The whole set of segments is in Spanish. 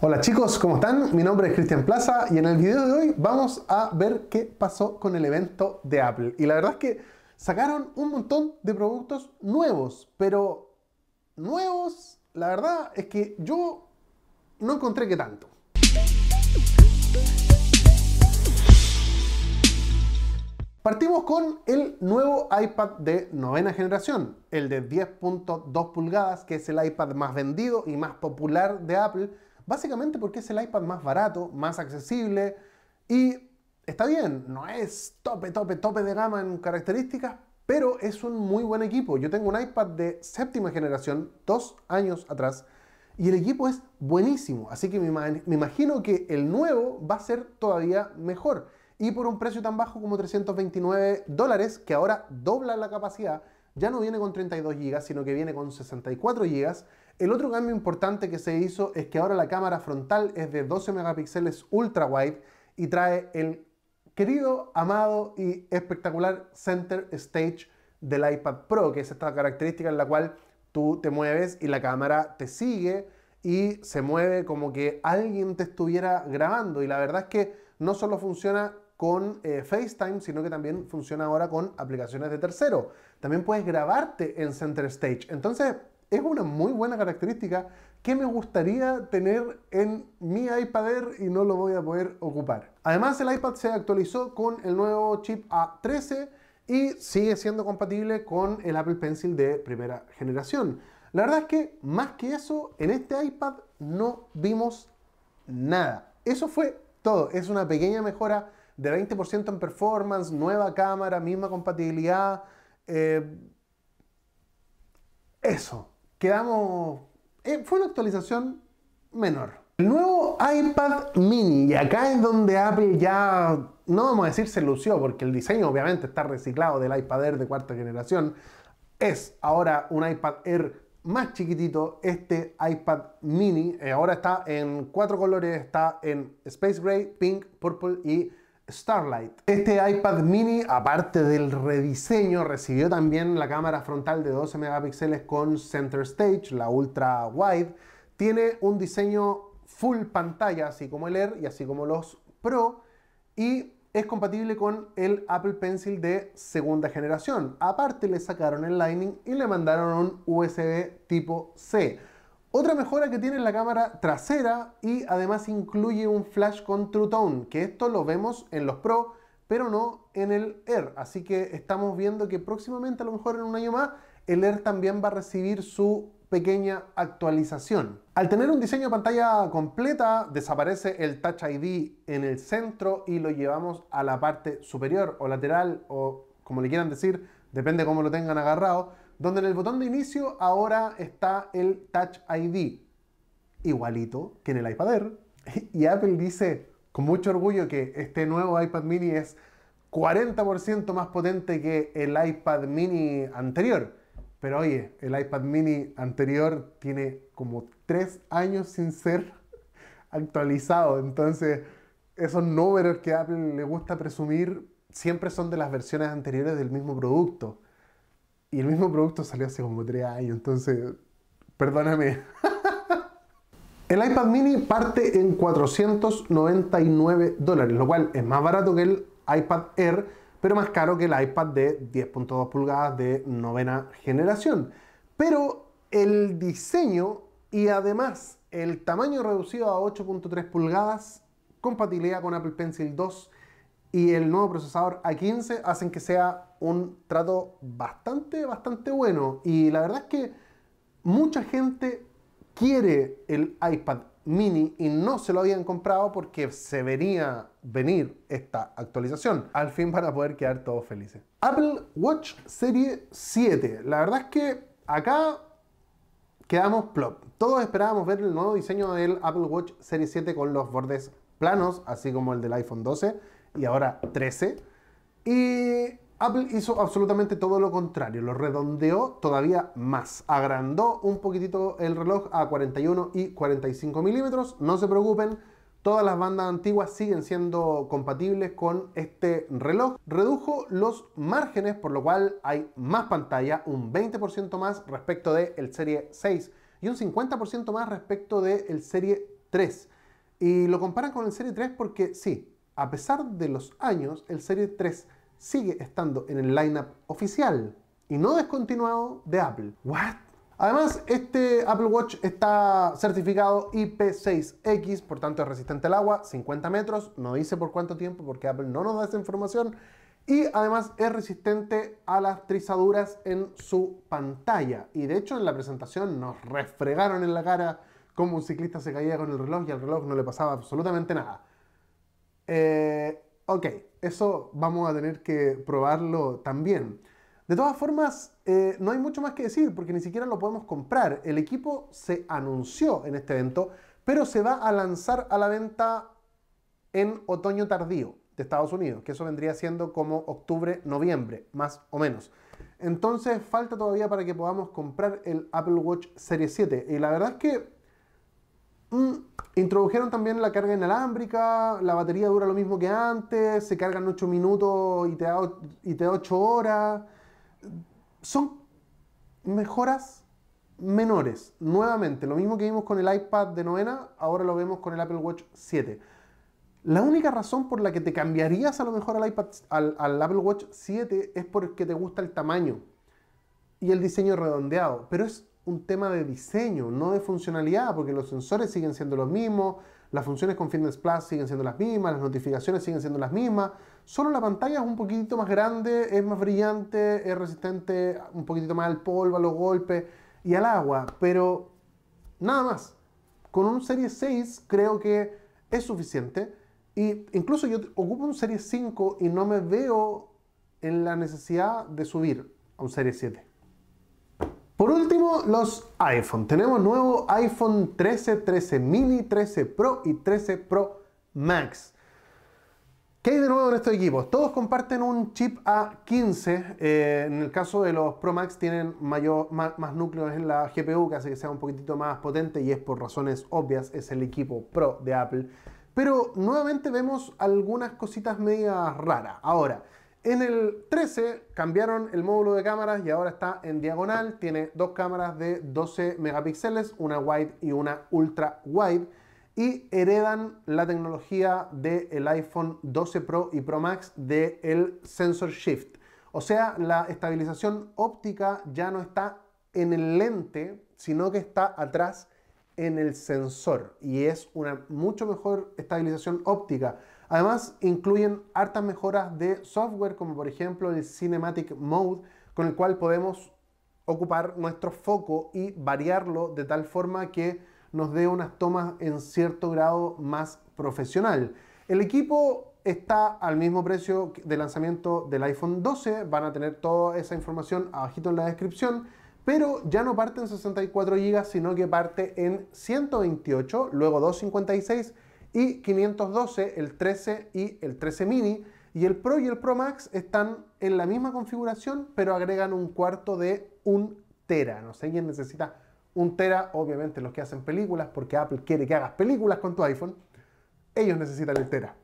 Hola chicos, ¿cómo están? Mi nombre es Cristian Plaza y en el video de hoy vamos a ver qué pasó con el evento de Apple. Y la verdad es que sacaron un montón de productos nuevos, pero nuevos, la verdad es que yo no encontré que tanto. Partimos con el nuevo iPad de novena generación, el de 10.2 pulgadas, que es el iPad más vendido y más popular de Apple Básicamente porque es el iPad más barato, más accesible y está bien, no es tope, tope, tope de gama en características, pero es un muy buen equipo. Yo tengo un iPad de séptima generación, dos años atrás, y el equipo es buenísimo, así que me, imagino que el nuevo va a ser todavía mejor. Y por un precio tan bajo como 329 dólares, que ahora dobla la capacidad, ya no viene con 32 GB, sino que viene con 64 GB, el otro cambio importante que se hizo es que ahora la cámara frontal es de 12 megapíxeles ultra wide y trae el querido, amado y espectacular Center Stage del iPad Pro, que es esta característica en la cual tú te mueves y la cámara te sigue y se mueve como que alguien te estuviera grabando. Y la verdad es que no solo funciona con eh, FaceTime, sino que también funciona ahora con aplicaciones de tercero. También puedes grabarte en Center Stage. Entonces, es una muy buena característica que me gustaría tener en mi iPad Air y no lo voy a poder ocupar. Además el iPad se actualizó con el nuevo chip A13 y sigue siendo compatible con el Apple Pencil de primera generación. La verdad es que más que eso, en este iPad no vimos nada. Eso fue todo. Es una pequeña mejora de 20% en performance, nueva cámara, misma compatibilidad. Eh, eso quedamos... Eh, fue una actualización menor. El nuevo iPad mini, y acá es donde Apple ya, no vamos a decir se lució, porque el diseño obviamente está reciclado del iPad Air de cuarta generación, es ahora un iPad Air más chiquitito, este iPad mini, eh, ahora está en cuatro colores, está en Space Gray, Pink, Purple y Starlight. Este iPad mini, aparte del rediseño, recibió también la cámara frontal de 12 megapíxeles con Center Stage, la ultra wide. Tiene un diseño full pantalla, así como el Air y así como los Pro. Y es compatible con el Apple Pencil de segunda generación. Aparte le sacaron el Lightning y le mandaron un USB tipo C otra mejora que tiene es la cámara trasera y además incluye un flash con True Tone, que esto lo vemos en los Pro, pero no en el Air. Así que estamos viendo que próximamente, a lo mejor en un año más, el Air también va a recibir su pequeña actualización. Al tener un diseño de pantalla completa, desaparece el Touch ID en el centro y lo llevamos a la parte superior o lateral o como le quieran decir, depende cómo lo tengan agarrado donde en el botón de inicio ahora está el Touch ID, igualito que en el iPad Air. Y Apple dice con mucho orgullo que este nuevo iPad mini es 40% más potente que el iPad mini anterior. Pero oye, el iPad mini anterior tiene como tres años sin ser actualizado. Entonces, esos números que Apple le gusta presumir siempre son de las versiones anteriores del mismo producto. Y el mismo producto salió hace como 3 años, entonces, perdóname. el iPad mini parte en 499 dólares, lo cual es más barato que el iPad Air, pero más caro que el iPad de 10.2 pulgadas de novena generación. Pero el diseño y además el tamaño reducido a 8.3 pulgadas, compatible con Apple Pencil 2 y el nuevo procesador A15 hacen que sea un trato bastante, bastante bueno. Y la verdad es que mucha gente quiere el iPad mini y no se lo habían comprado porque se venía venir esta actualización. Al fin para poder quedar todos felices. Apple Watch Serie 7. La verdad es que acá quedamos plop. Todos esperábamos ver el nuevo diseño del Apple Watch Serie 7 con los bordes planos, así como el del iPhone 12 y ahora 13. Y Apple hizo absolutamente todo lo contrario, lo redondeó todavía más, agrandó un poquitito el reloj a 41 y 45 milímetros, no se preocupen, todas las bandas antiguas siguen siendo compatibles con este reloj, redujo los márgenes por lo cual hay más pantalla, un 20% más respecto de el Serie 6 y un 50% más respecto de el Serie 3. Y lo comparan con el Serie 3 porque sí, a pesar de los años, el Serie 3 sigue estando en el lineup oficial y no descontinuado de Apple. ¿What? Además, este Apple Watch está certificado IP6X, por tanto es resistente al agua, 50 metros, no dice por cuánto tiempo porque Apple no nos da esa información, y además es resistente a las trizaduras en su pantalla. Y de hecho en la presentación nos refregaron en la cara como un ciclista se caía con el reloj y al reloj no le pasaba absolutamente nada. Eh, ok, eso vamos a tener que probarlo también. De todas formas, eh, no hay mucho más que decir porque ni siquiera lo podemos comprar. El equipo se anunció en este evento, pero se va a lanzar a la venta en otoño tardío de Estados Unidos, que eso vendría siendo como octubre, noviembre, más o menos. Entonces falta todavía para que podamos comprar el Apple Watch Series 7. Y la verdad es que Mm, introdujeron también la carga inalámbrica, la batería dura lo mismo que antes, se cargan 8 minutos y te da, y 8 horas. Son mejoras menores. Nuevamente, lo mismo que vimos con el iPad de novena, ahora lo vemos con el Apple Watch 7. La única razón por la que te cambiarías a lo mejor al, iPad, al Apple Watch 7 es porque te gusta el tamaño y el diseño redondeado, pero es un tema de diseño, no de funcionalidad, porque los sensores siguen siendo los mismos, las funciones con Fitness Plus siguen siendo las mismas, las notificaciones siguen siendo las mismas, solo la pantalla es un poquitito más grande, es más brillante, es resistente un poquitito más al polvo, a los golpes y al agua, pero nada más. Con un serie 6 creo que es suficiente y incluso yo ocupo un serie 5 y no me veo en la necesidad de subir a un serie 7. Por último, los iPhone. Tenemos nuevo iPhone 13, 13 mini, 13 Pro y 13 Pro Max. ¿Qué hay de nuevo en estos equipos? Todos comparten un chip A15. Eh, en el caso de los Pro Max tienen mayor, más, núcleos en la GPU, que hace que sea un poquitito más potente y es por razones obvias, es el equipo Pro de Apple. Pero nuevamente vemos algunas cositas medias raras. Ahora, en el 13 cambiaron el módulo de cámaras y ahora está en diagonal. Tiene dos cámaras de 12 megapíxeles, una wide y una ultra wide. Y heredan la tecnología del iPhone 12 Pro y Pro Max del sensor shift. O sea, la estabilización óptica ya no está en el lente, sino que está atrás en el sensor. Y es una mucho mejor estabilización óptica Además, incluyen hartas mejoras de software, como por ejemplo el Cinematic Mode, con el cual podemos ocupar nuestro foco y variarlo de tal forma que nos dé unas tomas en cierto grado más profesional. El equipo está al mismo precio de lanzamiento del iPhone 12, van a tener toda esa información abajito en la descripción, pero ya no parte en 64 GB, sino que parte en 128, luego 256 y 512, el 13 y el 13 mini. Y el Pro y el Pro Max están en la misma configuración, pero agregan un cuarto de un Tera. No sé quién necesita un Tera, obviamente los que hacen películas, porque Apple quiere que hagas películas con tu iPhone. Ellos necesitan el Tera.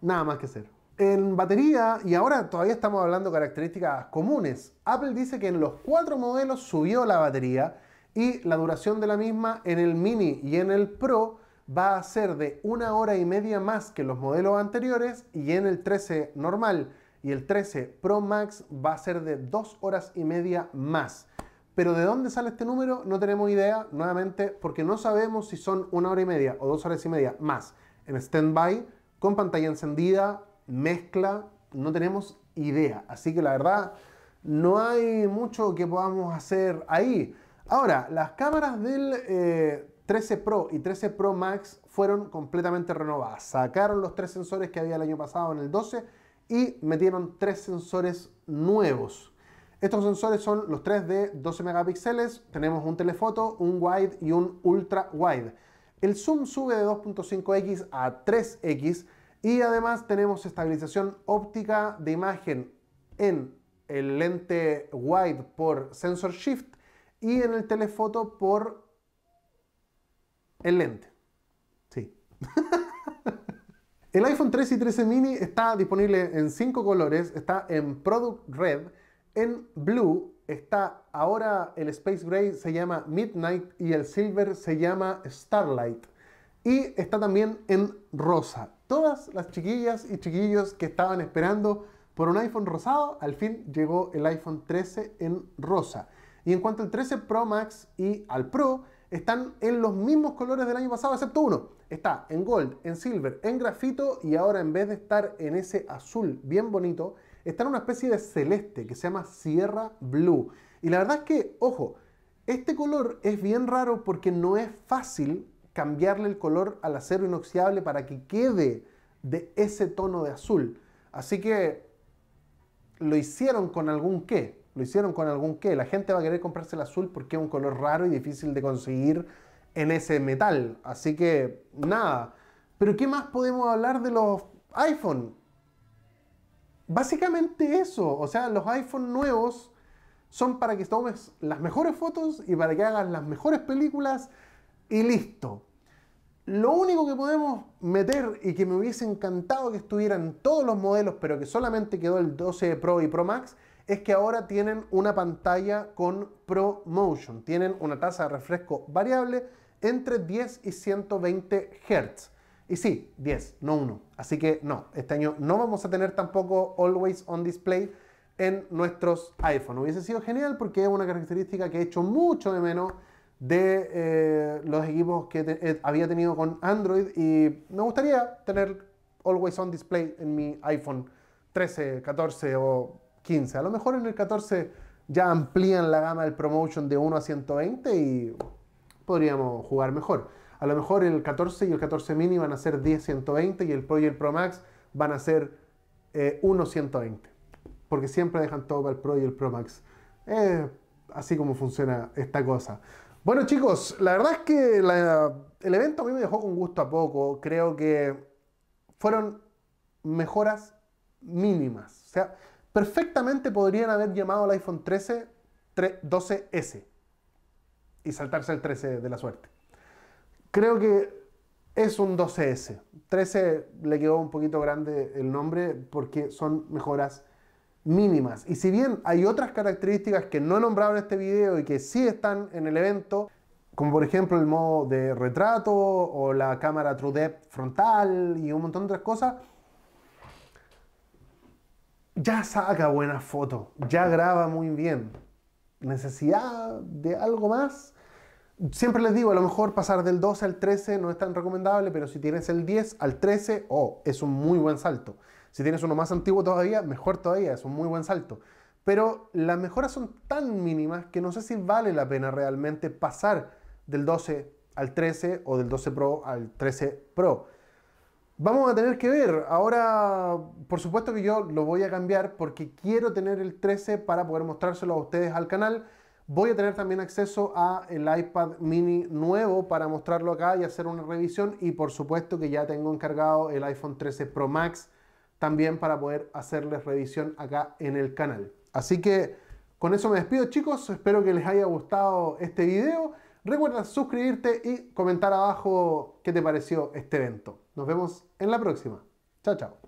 Nada más que cero En batería, y ahora todavía estamos hablando de características comunes, Apple dice que en los cuatro modelos subió la batería y la duración de la misma en el Mini y en el Pro va a ser de una hora y media más que los modelos anteriores y en el 13 normal y el 13 Pro Max va a ser de dos horas y media más. Pero de dónde sale este número no tenemos idea, nuevamente, porque no sabemos si son una hora y media o dos horas y media más en stand-by, con pantalla encendida, mezcla, no tenemos idea. Así que la verdad, no hay mucho que podamos hacer ahí. Ahora, las cámaras del eh, 13 Pro y 13 Pro Max fueron completamente renovadas. Sacaron los tres sensores que había el año pasado en el 12 y metieron tres sensores nuevos. Estos sensores son los tres de 12 megapíxeles. Tenemos un telefoto, un wide y un ultra wide. El zoom sube de 2.5x a 3x y además tenemos estabilización óptica de imagen en el lente wide por sensor shift y en el telefoto por el lente. Sí. el iPhone 13 y 13 mini está disponible en cinco colores, está en Product Red, en Blue, está ahora el Space Gray se llama Midnight y el Silver se llama Starlight. Y está también en rosa. Todas las chiquillas y chiquillos que estaban esperando por un iPhone rosado, al fin llegó el iPhone 13 en rosa. Y en cuanto al 13 Pro Max y al Pro, están en los mismos colores del año pasado, excepto uno. Está en gold, en silver, en grafito y ahora en vez de estar en ese azul bien bonito, está en una especie de celeste que se llama Sierra Blue. Y la verdad es que, ojo, este color es bien raro porque no es fácil cambiarle el color al acero inoxidable para que quede de ese tono de azul. Así que lo hicieron con algún qué, lo hicieron con algún qué. La gente va a querer comprarse el azul porque es un color raro y difícil de conseguir en ese metal. Así que nada. Pero ¿qué más podemos hablar de los iPhone? Básicamente eso. O sea, los iPhone nuevos son para que tomes las mejores fotos y para que hagas las mejores películas y listo. Lo único que podemos meter y que me hubiese encantado que estuvieran todos los modelos, pero que solamente quedó el 12 Pro y Pro Max, es que ahora tienen una pantalla con ProMotion. Tienen una tasa de refresco variable entre 10 y 120 Hz. Y sí, 10, no 1. Así que no, este año no vamos a tener tampoco Always on Display en nuestros iPhone. Hubiese sido genial porque es una característica que he hecho mucho de menos de eh, los equipos que eh, había tenido con Android y me gustaría tener Always on Display en mi iPhone 13, 14 o 15. A lo mejor en el 14 ya amplían la gama del promotion de 1 a 120 y podríamos jugar mejor. A lo mejor el 14 y el 14 mini van a ser 10 120 y el Pro y el Pro Max van a ser 1 eh, 120. Porque siempre dejan todo para el Pro y el Pro Max. Eh, así como funciona esta cosa. Bueno chicos, la verdad es que el evento a mí me dejó con gusto a poco. Creo que fueron mejoras mínimas. O sea, perfectamente podrían haber llamado al iPhone 13 12S y saltarse el 13 de la suerte. Creo que es un 12S. 13 le quedó un poquito grande el nombre porque son mejoras mínimas. Y si bien hay otras características que no he nombrado en este video y que sí están en el evento, como por ejemplo el modo de retrato o la cámara True frontal y un montón de otras cosas, ya saca buenas foto ya graba muy bien. Necesidad de algo más. Siempre les digo, a lo mejor pasar del 12 al 13 no es tan recomendable, pero si tienes el 10 al 13, oh, es un muy buen salto. Si tienes uno más antiguo todavía, mejor todavía, es un muy buen salto. Pero las mejoras son tan mínimas que no sé si vale la pena realmente pasar del 12 al 13 o del 12 Pro al 13 Pro. Vamos a tener que ver. Ahora, por supuesto que yo lo voy a cambiar porque quiero tener el 13 para poder mostrárselo a ustedes al canal. Voy a tener también acceso a el iPad mini nuevo para mostrarlo acá y hacer una revisión. Y por supuesto que ya tengo encargado el iPhone 13 Pro Max también para poder hacerles revisión acá en el canal. Así que con eso me despido chicos. Espero que les haya gustado este video. Recuerda suscribirte y comentar abajo qué te pareció este evento. Nos vemos en la próxima. Chao, chao.